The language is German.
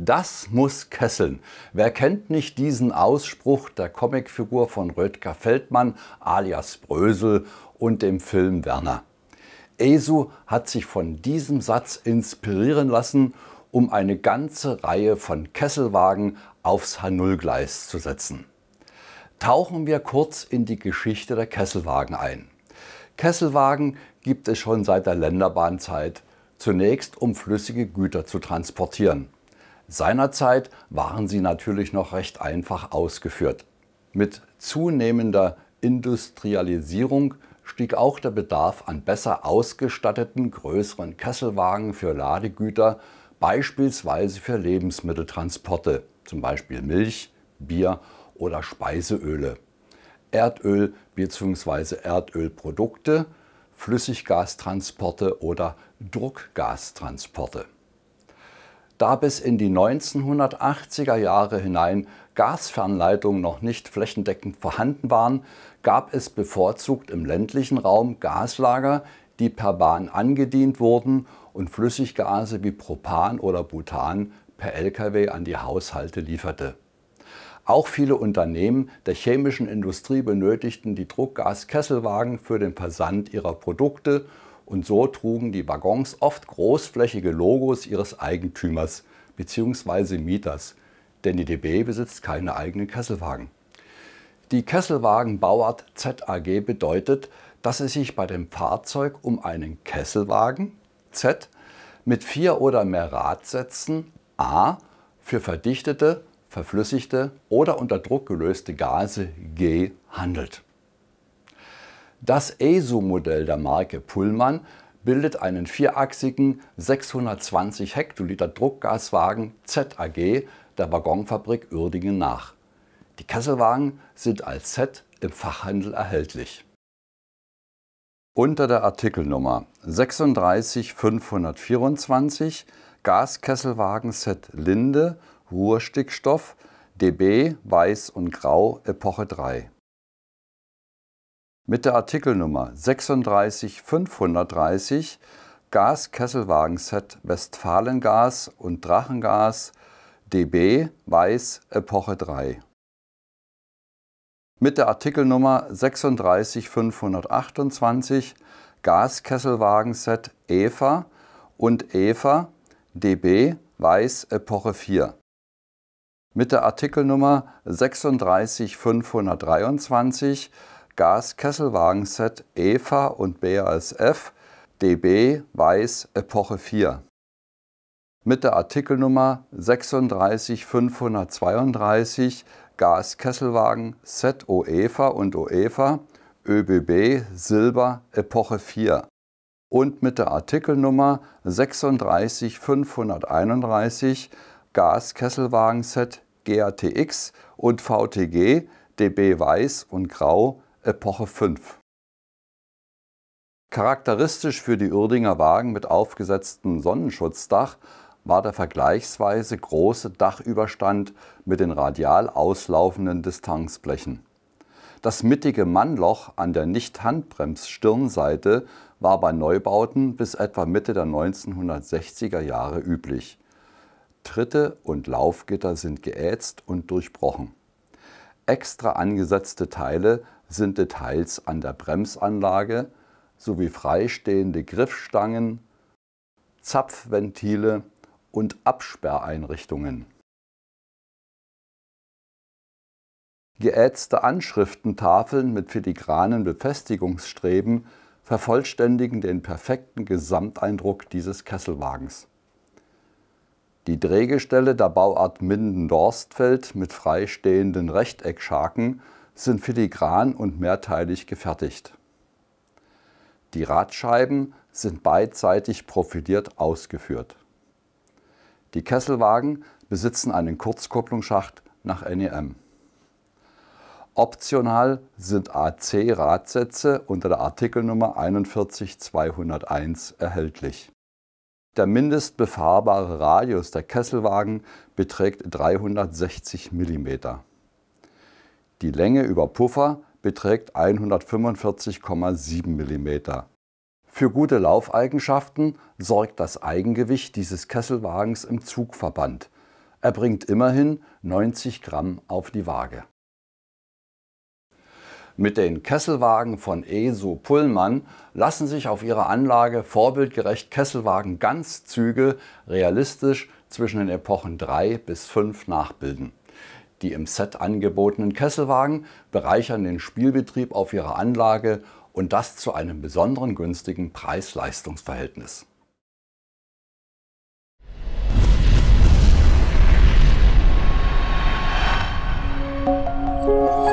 Das muss kesseln. Wer kennt nicht diesen Ausspruch der Comicfigur von Rötger Feldmann alias Brösel und dem Film Werner? Esu hat sich von diesem Satz inspirieren lassen, um eine ganze Reihe von Kesselwagen aufs H0-Gleis zu setzen. Tauchen wir kurz in die Geschichte der Kesselwagen ein. Kesselwagen gibt es schon seit der Länderbahnzeit, zunächst um flüssige Güter zu transportieren. Seinerzeit waren sie natürlich noch recht einfach ausgeführt. Mit zunehmender Industrialisierung stieg auch der Bedarf an besser ausgestatteten größeren Kesselwagen für Ladegüter, beispielsweise für Lebensmitteltransporte, zum Beispiel Milch, Bier oder Speiseöle. Erdöl bzw. Erdölprodukte, Flüssiggastransporte oder Druckgastransporte da bis in die 1980er Jahre hinein Gasfernleitungen noch nicht flächendeckend vorhanden waren, gab es bevorzugt im ländlichen Raum Gaslager, die per Bahn angedient wurden und Flüssiggase wie Propan oder Butan per Lkw an die Haushalte lieferte. Auch viele Unternehmen der chemischen Industrie benötigten die Druckgaskesselwagen für den Versand ihrer Produkte und so trugen die Waggons oft großflächige Logos ihres Eigentümers bzw. Mieters, denn die DB besitzt keine eigenen Kesselwagen. Die Kesselwagenbauart ZAG bedeutet, dass es sich bei dem Fahrzeug um einen Kesselwagen Z mit vier oder mehr Radsätzen A für verdichtete, verflüssigte oder unter Druck gelöste Gase G handelt. Das ESO-Modell der Marke Pullman bildet einen vierachsigen 620 Hektoliter Druckgaswagen ZAG der Waggonfabrik Uerdingen nach. Die Kesselwagen sind als Z im Fachhandel erhältlich. Unter der Artikelnummer 36524 Gaskesselwagen Set Linde Ruhrstickstoff DB Weiß und Grau Epoche 3 mit der Artikelnummer 36530 Gaskesselwagenset Westfalengas und Drachengas DB Weiß Epoche 3. Mit der Artikelnummer 36528 Gaskesselwagenset Eva und Eva DB Weiß Epoche 4. Mit der Artikelnummer 36523 Gaskesselwagenset EVA und BASF DB Weiß Epoche 4 mit der Artikelnummer 36532 Gaskesselwagen Set OEFA und OEFA ÖBB Silber Epoche 4 und mit der Artikelnummer 36531 Gaskesselwagen Set GATX und VTG DB Weiß und Grau Epoche 5. Charakteristisch für die Uerdinger Wagen mit aufgesetztem Sonnenschutzdach war der vergleichsweise große Dachüberstand mit den radial auslaufenden Distanzblechen. Das mittige Mannloch an der Nicht-Handbrems-Stirnseite war bei Neubauten bis etwa Mitte der 1960er Jahre üblich. Tritte und Laufgitter sind geätzt und durchbrochen. Extra angesetzte Teile sind Details an der Bremsanlage sowie freistehende Griffstangen, Zapfventile und Absperreinrichtungen. Geätzte Anschriftentafeln mit filigranen Befestigungsstreben vervollständigen den perfekten Gesamteindruck dieses Kesselwagens. Die Drehgestelle der Bauart Minden-Dorstfeld mit freistehenden Rechteckschaken sind filigran und mehrteilig gefertigt. Die Radscheiben sind beidseitig profiliert ausgeführt. Die Kesselwagen besitzen einen Kurzkupplungsschacht nach NEM. Optional sind AC-Radsätze unter der Artikelnummer 41201 erhältlich. Der mindestbefahrbare Radius der Kesselwagen beträgt 360 mm. Die Länge über Puffer beträgt 145,7 mm. Für gute Laufeigenschaften sorgt das Eigengewicht dieses Kesselwagens im Zugverband. Er bringt immerhin 90 Gramm auf die Waage. Mit den Kesselwagen von ESO Pullmann lassen sich auf ihrer Anlage vorbildgerecht Kesselwagen Ganzzüge realistisch zwischen den Epochen 3 bis 5 nachbilden. Die im Set angebotenen Kesselwagen bereichern den Spielbetrieb auf ihrer Anlage und das zu einem besonderen günstigen Preis-Leistungs-Verhältnis. Thank you.